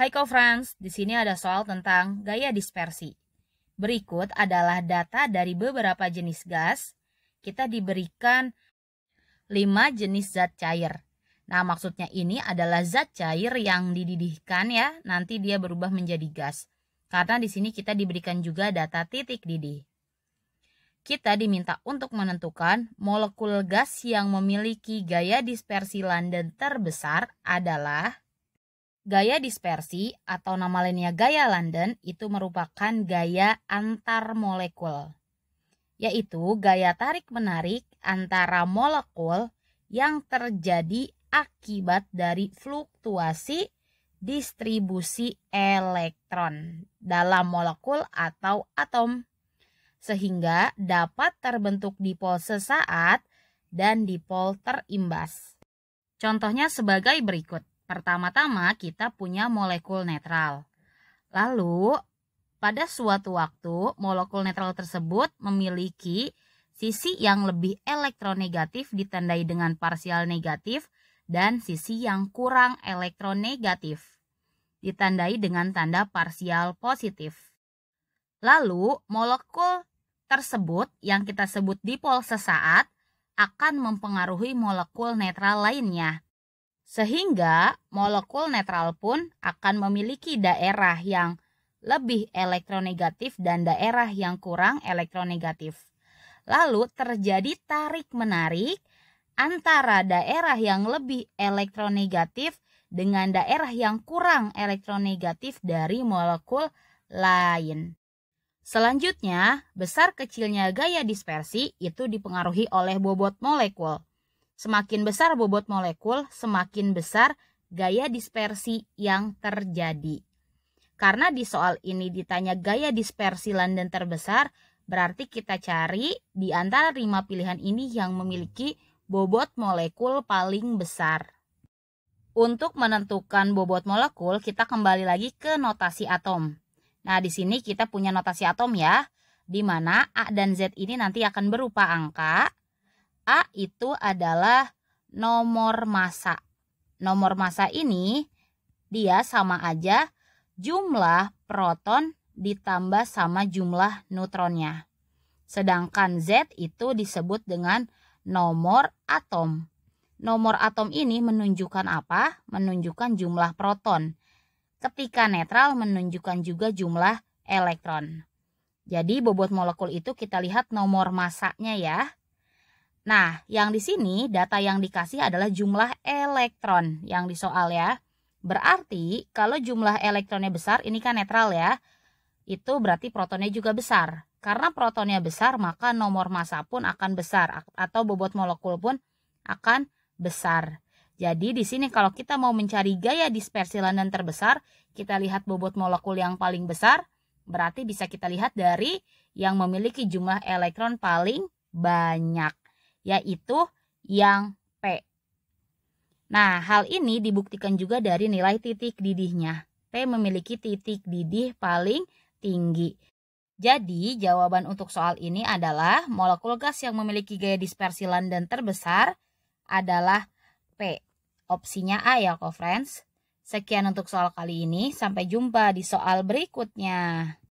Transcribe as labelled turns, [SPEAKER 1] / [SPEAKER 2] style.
[SPEAKER 1] Hai Co friends, di sini ada soal tentang gaya dispersi. Berikut adalah data dari beberapa jenis gas. Kita diberikan 5 jenis zat cair. Nah, maksudnya ini adalah zat cair yang dididihkan ya, nanti dia berubah menjadi gas. Karena di sini kita diberikan juga data titik didih. Kita diminta untuk menentukan molekul gas yang memiliki gaya dispersi London terbesar adalah Gaya dispersi atau nama lainnya gaya London itu merupakan gaya antar molekul, yaitu gaya tarik-menarik antara molekul yang terjadi akibat dari fluktuasi distribusi elektron dalam molekul atau atom sehingga dapat terbentuk dipol sesaat dan dipol terimbas. Contohnya sebagai berikut. Pertama-tama kita punya molekul netral. Lalu pada suatu waktu molekul netral tersebut memiliki sisi yang lebih elektronegatif ditandai dengan parsial negatif dan sisi yang kurang elektronegatif ditandai dengan tanda parsial positif. Lalu molekul tersebut yang kita sebut dipol sesaat akan mempengaruhi molekul netral lainnya sehingga molekul netral pun akan memiliki daerah yang lebih elektronegatif dan daerah yang kurang elektronegatif. Lalu terjadi tarik-menarik antara daerah yang lebih elektronegatif dengan daerah yang kurang elektronegatif dari molekul lain. Selanjutnya, besar kecilnya gaya dispersi itu dipengaruhi oleh bobot molekul. Semakin besar bobot molekul, semakin besar gaya dispersi yang terjadi. Karena di soal ini ditanya gaya dispersi London terbesar, berarti kita cari di antara lima pilihan ini yang memiliki bobot molekul paling besar. Untuk menentukan bobot molekul, kita kembali lagi ke notasi atom. Nah, di sini kita punya notasi atom ya, di mana A dan Z ini nanti akan berupa angka, A itu adalah nomor masa. Nomor masa ini dia sama aja jumlah proton ditambah sama jumlah neutronnya. Sedangkan Z itu disebut dengan nomor atom. Nomor atom ini menunjukkan apa? Menunjukkan jumlah proton. Ketika netral menunjukkan juga jumlah elektron. Jadi bobot molekul itu kita lihat nomor masanya ya. Nah, yang di sini data yang dikasih adalah jumlah elektron yang di soal ya. Berarti kalau jumlah elektronnya besar, ini kan netral ya. Itu berarti protonnya juga besar. Karena protonnya besar, maka nomor massa pun akan besar atau bobot molekul pun akan besar. Jadi di sini kalau kita mau mencari gaya dispersi London terbesar, kita lihat bobot molekul yang paling besar, berarti bisa kita lihat dari yang memiliki jumlah elektron paling banyak yaitu yang P. Nah, hal ini dibuktikan juga dari nilai titik didihnya. P memiliki titik didih paling tinggi. Jadi, jawaban untuk soal ini adalah molekul gas yang memiliki gaya dispersi London terbesar adalah P. Opsinya A ya, co-friends. Sekian untuk soal kali ini. Sampai jumpa di soal berikutnya.